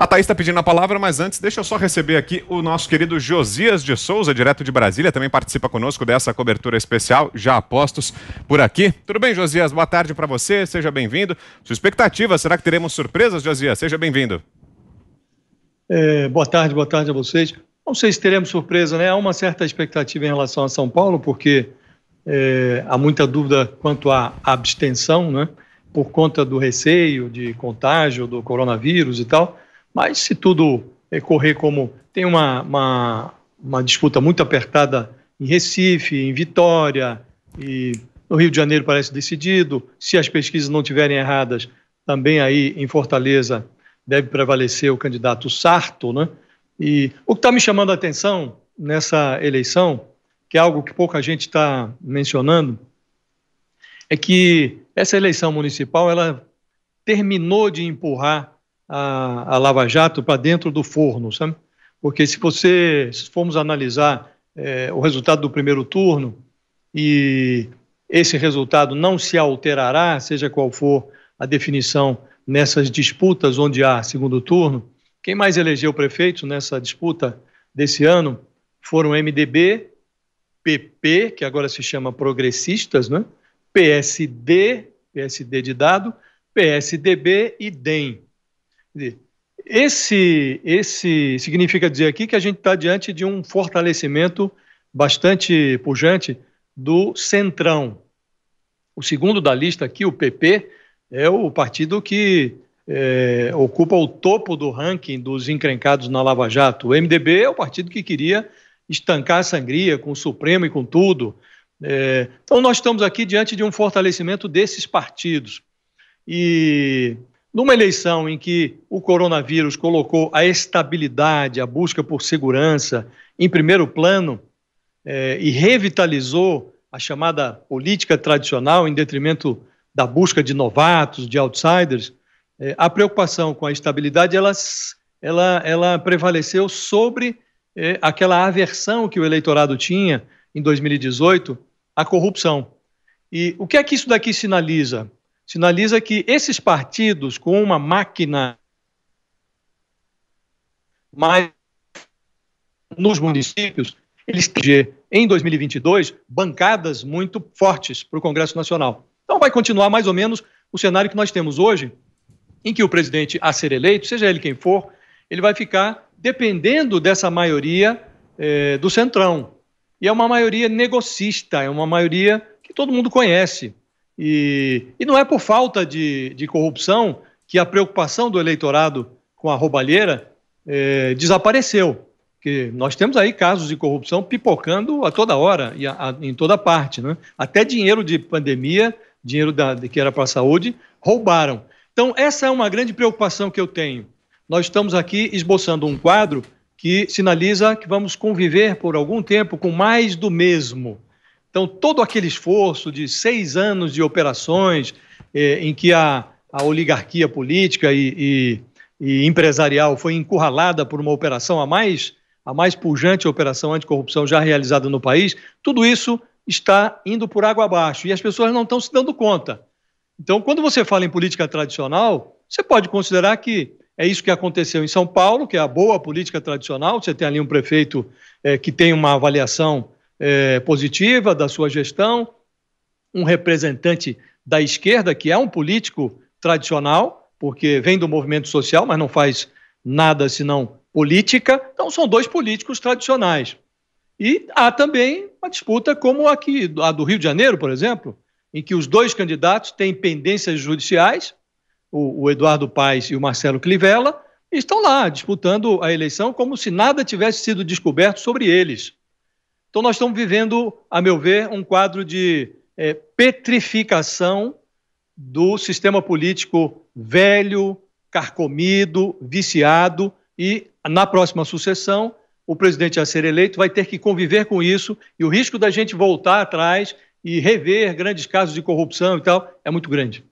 A Thaís está pedindo a palavra, mas antes, deixa eu só receber aqui o nosso querido Josias de Souza, direto de Brasília, também participa conosco dessa cobertura especial, já apostos por aqui. Tudo bem, Josias? Boa tarde para você, seja bem-vindo. Sua expectativa, será que teremos surpresas, Josias? Seja bem-vindo. É, boa tarde, boa tarde a vocês. Não sei se teremos surpresa, né? Há uma certa expectativa em relação a São Paulo, porque é, há muita dúvida quanto à abstenção, né? Por conta do receio de contágio do coronavírus e tal mas se tudo correr como. Tem uma, uma, uma disputa muito apertada em Recife, em Vitória, e no Rio de Janeiro parece decidido. Se as pesquisas não tiverem erradas, também aí em Fortaleza deve prevalecer o candidato Sarto, né? E o que está me chamando a atenção nessa eleição, que é algo que pouca gente está mencionando, é que essa eleição municipal ela terminou de empurrar a, a Lava Jato para dentro do forno, sabe? Porque se você se formos analisar é, o resultado do primeiro turno e esse resultado não se alterará, seja qual for a definição nessas disputas onde há segundo turno, quem mais elegeu prefeito nessa disputa desse ano foram MDB, PP, que agora se chama Progressistas, né? PSD, PSD de dado, PSDB e DEM. Esse, esse significa dizer aqui que a gente está diante de um fortalecimento bastante pujante do Centrão. O segundo da lista aqui, o PP, é o partido que é, ocupa o topo do ranking dos encrencados na Lava Jato. O MDB é o partido que queria estancar a sangria com o Supremo e com tudo. É, então, nós estamos aqui diante de um fortalecimento desses partidos. E numa eleição em que o coronavírus colocou a estabilidade, a busca por segurança em primeiro plano eh, e revitalizou a chamada política tradicional em detrimento da busca de novatos, de outsiders, eh, a preocupação com a estabilidade ela, ela, ela prevaleceu sobre eh, aquela aversão que o eleitorado tinha em 2018 à corrupção. E o que é que isso daqui sinaliza? sinaliza que esses partidos com uma máquina mais nos municípios, eles têm em 2022 bancadas muito fortes para o Congresso Nacional. Então vai continuar mais ou menos o cenário que nós temos hoje, em que o presidente a ser eleito, seja ele quem for, ele vai ficar dependendo dessa maioria eh, do centrão. E é uma maioria negocista, é uma maioria que todo mundo conhece. E, e não é por falta de, de corrupção que a preocupação do eleitorado com a roubalheira é, desapareceu. Que nós temos aí casos de corrupção pipocando a toda hora e a, a, em toda parte. Né? Até dinheiro de pandemia, dinheiro da, que era para a saúde, roubaram. Então, essa é uma grande preocupação que eu tenho. Nós estamos aqui esboçando um quadro que sinaliza que vamos conviver por algum tempo com mais do mesmo. Então, todo aquele esforço de seis anos de operações é, em que a, a oligarquia política e, e, e, empresarial foi encurralada por uma operação a mais, a mais pujante operação anticorrupção já realizada no país, tudo isso está indo por água abaixo e as pessoas não estão se dando conta. Então, quando você fala em política tradicional, você pode considerar que é isso que aconteceu em São Paulo, que é a boa política tradicional. Você tem ali um prefeito é, que tem uma avaliação é, positiva da sua gestão, um representante da esquerda, que é um político tradicional, porque vem do movimento social, mas não faz nada senão política. Então, são dois políticos tradicionais. E há também uma disputa como a, que, a do Rio de Janeiro, por exemplo, em que os dois candidatos têm pendências judiciais, o, o Eduardo Paes e o Marcelo Clivella, estão lá disputando a eleição como se nada tivesse sido descoberto sobre eles. Então, nós estamos vivendo, a meu ver, um quadro de é, petrificação do sistema político velho, carcomido, viciado, e na próxima sucessão, o presidente a ser eleito vai ter que conviver com isso, e o risco da gente voltar atrás e rever grandes casos de corrupção e tal é muito grande.